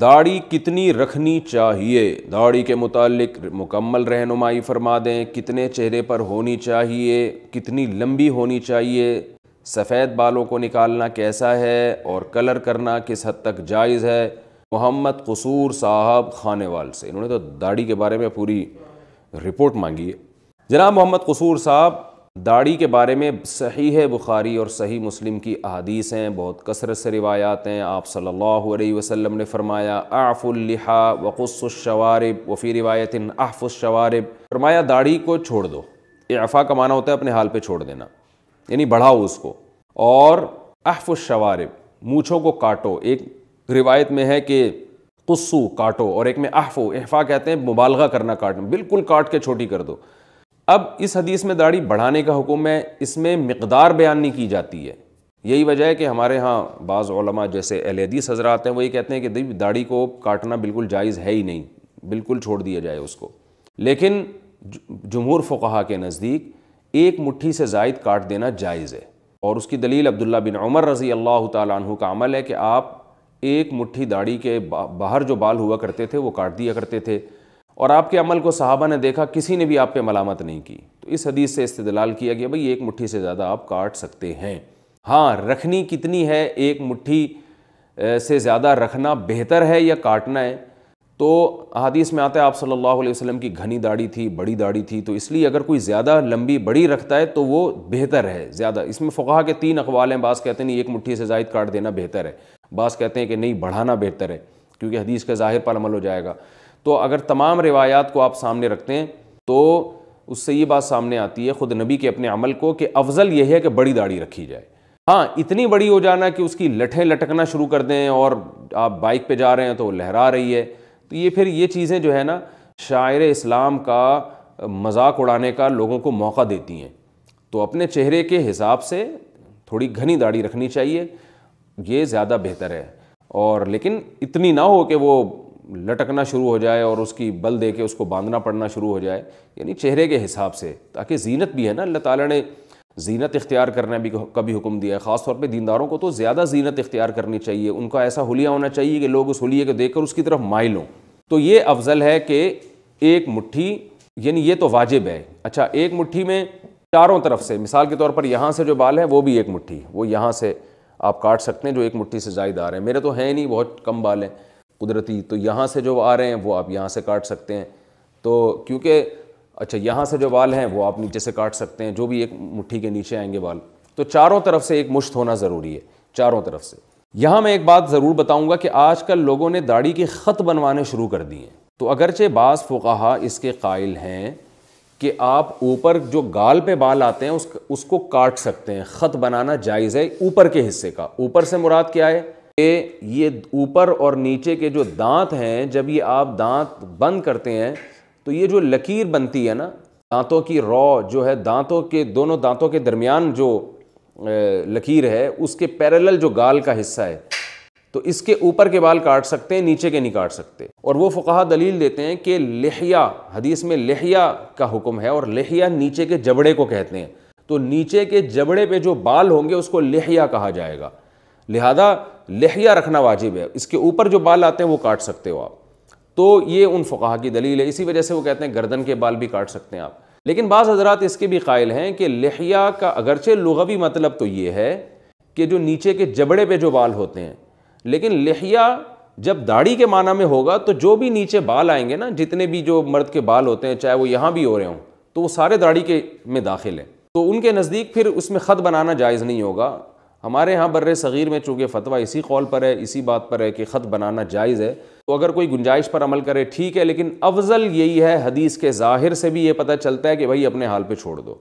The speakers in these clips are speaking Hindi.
दाढ़ी कितनी रखनी चाहिए दाढ़ी के मुतालिक मुकम्मल रहनुमाई फरमा दें कितने चेहरे पर होनी चाहिए कितनी लंबी होनी चाहिए सफ़ेद बालों को निकालना कैसा है और कलर करना किस हद तक जायज़ है मोहम्मद कसूर साहब खाने वाल से इन्होंने तो दाढ़ी के बारे में पूरी रिपोर्ट मांगी है जनाब मोहम्मद कसूर साहब दाढ़ी के बारे में सही है बुखारी और सही मुस्लिम की अहदीस हैं बहुत कसरत से रिवायात हैं आप सल्लल्लाहु अलैहि वसल्लम ने फरमाया आफ़ुल्लिहा वक़ुस्शवारब वफ़ी रिवायत शवारब फरमाया दाढ़ी को छोड़ दो इफ़ा का माना होता है अपने हाल पे छोड़ देना यानी बढ़ाओ उसको और शवारब मूछों को काटो एक रिवायत में है कि कुस्सू काटो और एक में अहफो अहफा कहते हैं मुबालगा करना काटना बिल्कुल काट के छोटी कर दो अब इस हदीस में दाढ़ी बढ़ाने का हुक्म है इसमें मकदार बयान नहीं की जाती है यही वजह है कि हमारे यहाँ बाज़ जैसे अहल हदीस हजरात हैं वो ये कहते हैं कि दाढ़ी को काटना बिल्कुल जायज़ है ही नहीं बिल्कुल छोड़ दिया जाए उसको लेकिन जमहूर फुकहा के नज़दीक एक मुट्ठी से जायद काट देना जायज़ है और उसकी दलील अब्दुल्ला बिन उमर रज़ी अल्लाह तु का अमल है कि आप एक मुट्ठी दाढ़ी के बाहर जो बाल हुआ करते थे वो काट दिया करते थे और आपके अमल को सहाबा ने देखा किसी ने भी आप पे मलामत नहीं की तो इस हदीस से इस्तलाल किया गया भाई एक मुट्ठी से ज़्यादा आप काट सकते हैं हाँ रखनी कितनी है एक मुट्ठी से ज़्यादा रखना बेहतर है या काटना है तो हदीस में आता है आप सल्लल्लाहु अलैहि वसल्लम की घनी दाढ़ी थी बड़ी दाढ़ी थी तो इसलिए अगर कोई ज़्यादा लंबी बड़ी रखता है तो वो बेहतर है ज़्यादा इसमें फ़ुका के तीन अकवाल हैं बास कहते हैं नहीं एक मुट्ठी से जायद काट देना बेहतर है बास कहते हैं कि नहीं बढ़ाना बेहतर है क्योंकि हदीस के ज़ाहिर पर अमल हो जाएगा तो अगर तमाम रिवायात को आप सामने रखते हैं तो उससे ये बात सामने आती है ख़ुद नबी के अपने अमल को कि अफजल यह है कि बड़ी दाढ़ी रखी जाए हाँ इतनी बड़ी हो जाना कि उसकी लठें लटकना शुरू कर दें और आप बाइक पर जा रहे हैं तो लहरा रही है तो ये फिर ये चीज़ें जो है ना शायर इस्लाम का मजाक उड़ाने का लोगों को मौका देती हैं तो अपने चेहरे के हिसाब से थोड़ी घनी दाढ़ी रखनी चाहिए ये ज़्यादा बेहतर है और लेकिन इतनी ना हो कि वो लटकना शुरू हो जाए और उसकी बल दे के उसको बांधना पड़ना शुरू हो जाए यानी चेहरे के हिसाब से ताकि जीनत भी है ना अल्लाह ताला ने जीनत इख्तियार करना भी कभी हुक्म दिया है ख़ासतौर पर दीनदारों को तो ज़्यादा जीनत इख्तियार करनी चाहिए उनका ऐसा हुलिया होना चाहिए कि लोग उस हुलिया को कर उसकी तरफ माइल हों तो ये अफजल है कि एक मुठ्ठी यानी ये तो वाजिब है अच्छा एक मुठ्ठी में चारों तरफ से मिसाल के तौर पर यहाँ से जो बाल है वो भी एक मुठ्ठी वो यहाँ से आप काट सकते हैं जो एक मुट्ठी से जायद आ रहे हैं मेरे तो हैं नहीं बहुत कम बाल हैं कुदरती तो यहाँ से जो आ रहे हैं वो आप यहाँ से काट सकते हैं तो क्योंकि अच्छा यहाँ से जो बाल हैं वो आप नीचे से काट सकते हैं जो भी एक मुठ्ठी के नीचे आएंगे बाल तो चारों तरफ से एक मुश्त होना ज़रूरी है चारों तरफ से यहाँ मैं एक बात ज़रूर बताऊँगा कि आज कल लोगों ने दाढ़ी के ख़त बनवाने शुरू कर दिए हैं तो अगरचे बास फ़ुकाहा इसके कायल हैं कि आप ऊपर जो गाल पे बाल आते हैं उस, उसको काट सकते हैं ख़त बनाना जायज़ है ऊपर के हिस्से का ऊपर से मुराद क्या है ये ऊपर और नीचे के जो दांत हैं जब ये आप दांत बंद करते हैं तो ये जो लकीर बनती है ना दांतों की रॉ जो है दांतों के दोनों दांतों के दरमियान जो लकीर है उसके पैरेलल जो गाल का हिस्सा है तो इसके ऊपर के बाल काट सकते हैं नीचे के नहीं काट सकते और वो फ़ुका दलील देते हैं कि लहिया हदीस में लहिया का हुक्म है और लहिया नीचे के जबड़े को कहते हैं तो नीचे के जबड़े पे जो बाल होंगे उसको लहिया कहा जाएगा लिहाजा लहिया रखना वाजिब है इसके ऊपर जो बाल आते हैं वो काट सकते हो आप तो ये उन फ़ुका की दलील है इसी वजह से वो कहते हैं गर्दन के बाल भी काट सकते हैं आप लेकिन बाज़ हजरात इसके भी कायल हैं कि लहिया का अगरचे लुगवी मतलब तो ये है कि जो नीचे के जबड़े पर जो बाल होते हैं लेकिन लहिया जब दाढ़ी के माना में होगा तो जो भी नीचे बाल आएंगे ना जितने भी जो मर्द के बाल होते हैं चाहे वो यहाँ भी हो रहे हों तो वो सारे दाढ़ी के में दाखिल हैं तो उनके नज़दीक फिर उसमें ख़त बनाना जायज़ नहीं होगा हमारे यहाँ बर्र सग़ीर में चूँकि फ़तवा इसी कौल पर है इसी बात पर है कि ख़त बनाना जायज़ है तो अगर कोई गुंजाइश पर अमल करे ठीक है लेकिन अफजल यही है हदीस के ज़ाहिर से भी ये पता चलता है कि भाई अपने हाल पर छोड़ दो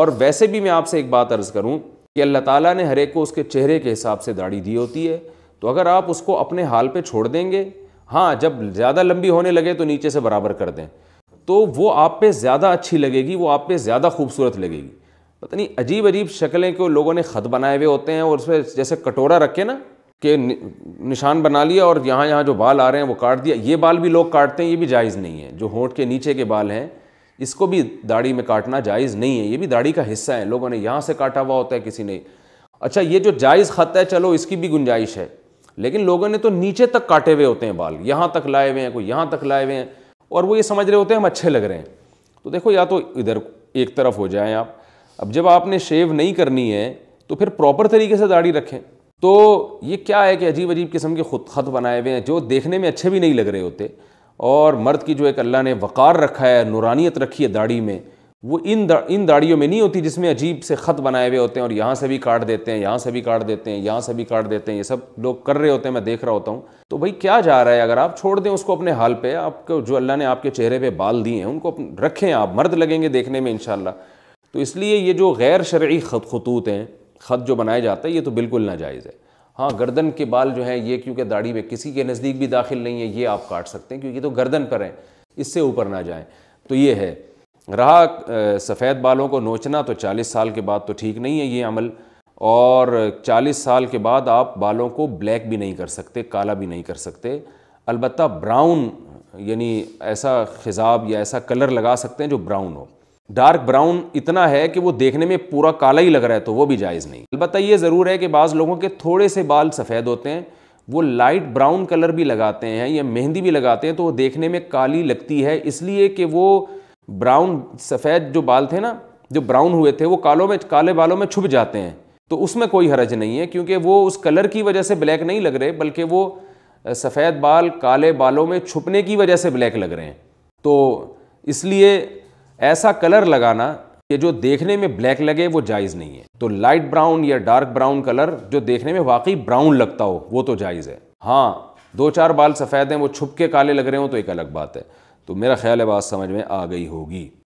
और वैसे भी मैं आपसे एक बात अर्ज़ करूँ कि अल्लाह ताला ने हरेक को उसके चेहरे के हिसाब से दाढ़ी दी होती है तो अगर आप उसको अपने हाल पर छोड़ देंगे हाँ जब ज़्यादा लंबी होने लगे तो नीचे से बराबर कर दें तो वो आप पे ज़्यादा अच्छी लगेगी वो आप पे ज़्यादा खूबसूरत लगेगी पता नहीं अजीब अजीब शक्लें को लोगों ने ख़त बनाए हुए होते हैं और उसमें जैसे कटोरा रखे ना कि निशान बना लिया और यहाँ यहाँ जो बाल आ रहे हैं वो काट दिया ये बाल भी लोग काटते हैं ये भी जायज़ नहीं है जो होंठ के नीचे के बाल हैं इसको भी दाढ़ी में काटना जायज़ नहीं है ये भी दाढ़ी का हिस्सा है लोगों ने यहाँ से काटा हुआ होता है किसी ने अच्छा ये जो जायज़ ख़त है चलो इसकी भी गुंजाइश है लेकिन लोगों ने तो नीचे तक काटे हुए होते हैं बाल यहाँ तक लाए हुए हैं कोई यहाँ तक लाए हुए हैं और वो ये समझ रहे होते हैं हम अच्छे लग रहे हैं तो देखो या तो इधर एक तरफ हो जाएँ आप अब जब आपने शेव नहीं करनी है तो फिर प्रॉपर तरीके से दाढ़ी रखें तो ये क्या है कि अजीब अजीब किस्म के खुद खत बनाए हुए हैं जो देखने में अच्छे भी नहीं लग रहे होते और मर्द की जो एक अल्लाह ने वक़ार रखा है नुरानियत रखी है दाढ़ी में वो इन दा, इन दाढ़ियों में नहीं होती जिसमें अजीब से ख़त बनाए हुए होते हैं और यहाँ से भी काट देते हैं यहाँ से भी काट देते हैं यहाँ से भी काट देते हैं ये सब लोग कर रहे होते हैं मैं देख रहा होता हूँ तो भाई क्या जा रहा है अगर आप छोड़ दें उसको अपने हाल पर आपको जो अल्लाह ने आपके चेहरे पर बाल दिए हैं उनको रखें आप मर्द लगेंगे देखने में इन तो इसलिए ये जो गैर शर्य खत खतूत हैं ख़त जो बनाया जाता है ये तो बिल्कुल नाजायज़ है हाँ गर्दन के बाल जो हैं ये क्योंकि दाढ़ी में किसी के नज़दीक भी दाखिल नहीं है ये आप काट सकते हैं क्योंकि तो गर्दन पर हैं इससे ऊपर ना जाएं तो ये है रहा सफ़ेद बालों को नोचना तो 40 साल के बाद तो ठीक नहीं है ये अमल और 40 साल के बाद आप बालों को ब्लैक भी नहीं कर सकते काला भी नहीं कर सकते अलबत् ब्राउन यानी ऐसा खिजाब या ऐसा कलर लगा सकते हैं जो ब्राउन हो डार्क ब्राउन इतना है कि वो देखने में पूरा काला ही लग रहा है तो वो भी जायज़ नहीं अलबत्त ये ज़रूर है कि बाज़ लोगों के थोड़े से बाल सफ़ेद होते हैं वो लाइट ब्राउन कलर भी लगाते हैं या मेहंदी भी लगाते हैं तो वो देखने में काली लगती है इसलिए कि वो ब्राउन सफ़ेद जो बाल थे ना जो ब्राउन हुए थे वो कालों में काले बालों में छुप जाते हैं तो उसमें कोई हरज नहीं है क्योंकि वो उस कलर की वजह से ब्लैक नहीं लग रहे बल्कि वो सफ़ेद बाल काले बालों में छुपने की वजह से ब्लैक लग रहे हैं तो इसलिए ऐसा कलर लगाना कि जो देखने में ब्लैक लगे वो जायज़ नहीं है तो लाइट ब्राउन या डार्क ब्राउन कलर जो देखने में वाकई ब्राउन लगता हो वो तो जायज़ है हाँ दो चार बाल सफ़ेद हैं वो छुप के काले लग रहे हो तो एक अलग बात है तो मेरा ख्याल है बात समझ में आ गई होगी